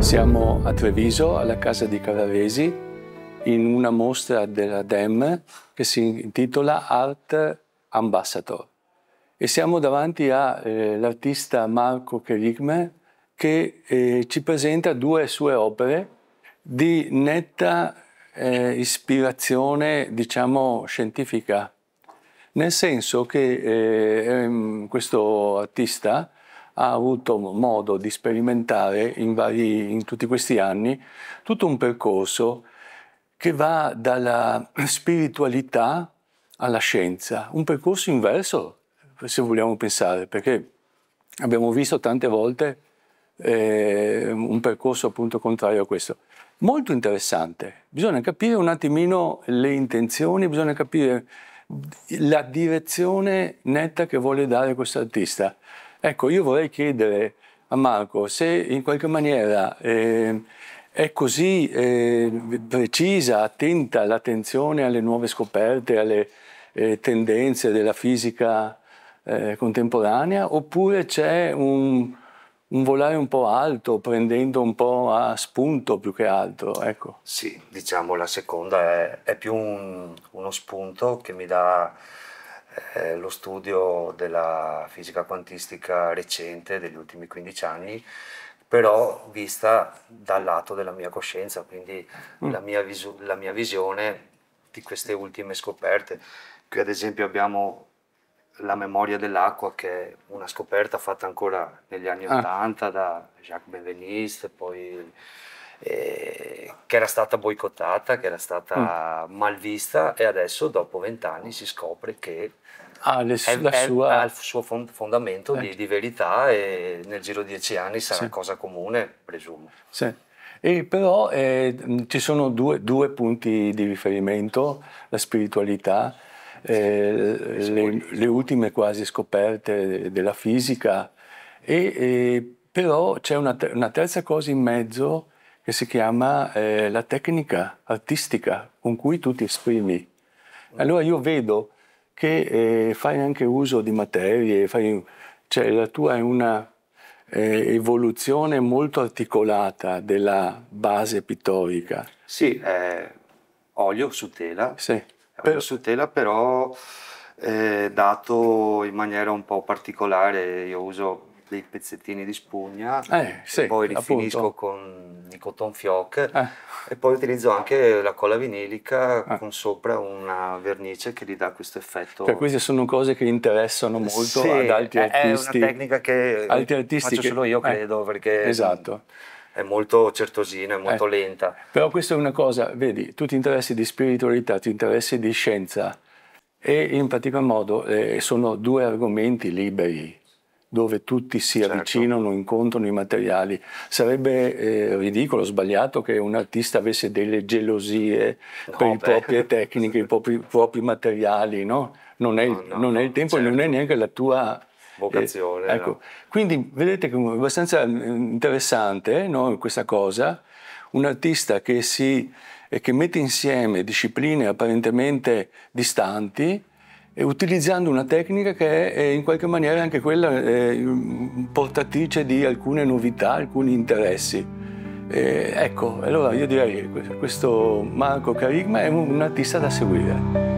Siamo a Treviso, alla casa di Caravesi, in una mostra della DEM che si intitola Art Ambassador. E siamo davanti all'artista eh, Marco Kerigme che eh, ci presenta due sue opere di netta eh, ispirazione, diciamo, scientifica. Nel senso che eh, ehm, questo artista ha avuto modo di sperimentare in, vari, in tutti questi anni tutto un percorso che va dalla spiritualità alla scienza, un percorso inverso, se vogliamo pensare, perché abbiamo visto tante volte eh, un percorso appunto contrario a questo. Molto interessante, bisogna capire un attimino le intenzioni, bisogna capire la direzione netta che vuole dare questo artista. Ecco, io vorrei chiedere a Marco se in qualche maniera eh, è così eh, precisa, attenta l'attenzione alle nuove scoperte, alle eh, tendenze della fisica eh, contemporanea, oppure c'è un, un volare un po' alto, prendendo un po' a spunto più che altro, ecco. Sì, diciamo la seconda è, è più un, uno spunto che mi dà eh, lo studio della fisica quantistica recente degli ultimi 15 anni, però vista dal lato della mia coscienza, quindi mm. la, mia la mia visione di queste ultime scoperte. Qui ad esempio abbiamo la memoria dell'acqua, che è una scoperta fatta ancora negli anni ah. Ottanta ah. da Jacques Benveniste, poi eh, che era stata boicottata, che era stata mm. vista e adesso dopo vent'anni si scopre che ha, le, il suo fondamento eh. di, ecco. di, verità e nel giro di dieci anni sarà sì. cosa comune, presumo. Sì. E però eh, ci sono due, due, punti di riferimento, la spiritualità, eh, le, le, ultime quasi scoperte della fisica, e, eh, però c'è una, una, terza cosa in mezzo che si chiama eh, la tecnica artistica con cui tu ti esprimi. Allora io vedo che eh, fai anche uso di materie, fai, cioè la tua è una eh, evoluzione molto articolata della base pittorica. Sì, eh, olio su tela. Sì. Olio su tela però eh, dato in maniera un po' particolare, io uso dei pezzettini di spugna, eh, sì, poi rifinisco appunto. con i cotton fioc eh. e poi utilizzo anche la colla vinilica eh. con sopra una vernice che gli dà questo effetto. Per cioè, queste sono cose che interessano molto sì, ad altri artisti. È una tecnica che altri faccio solo io, eh. credo, perché... Esatto è molto certosina, è molto eh, lenta. Però questa è una cosa, vedi, tu ti interessi di spiritualità, ti interessi di scienza e in particolar modo eh, sono due argomenti liberi dove tutti si certo. avvicinano, incontrano i materiali. Sarebbe eh, ridicolo, sbagliato che un artista avesse delle gelosie no, per beh. le proprie tecniche, i propri, propri materiali, no? Non è, no, no, non è il tempo certo. e non è certo. neanche la tua eh, vocazione. Eh, ecco. Quindi vedete che è abbastanza mm, interessante eh, questa cosa, un artista che, si, che mette insieme discipline apparentemente distanti, utilizzando una tecnica che è in qualche maniera anche quella eh, portatrice di alcune novità, alcuni interessi. E eh, ecco, allora io direi che questo Marco Carigma è un artista da seguire.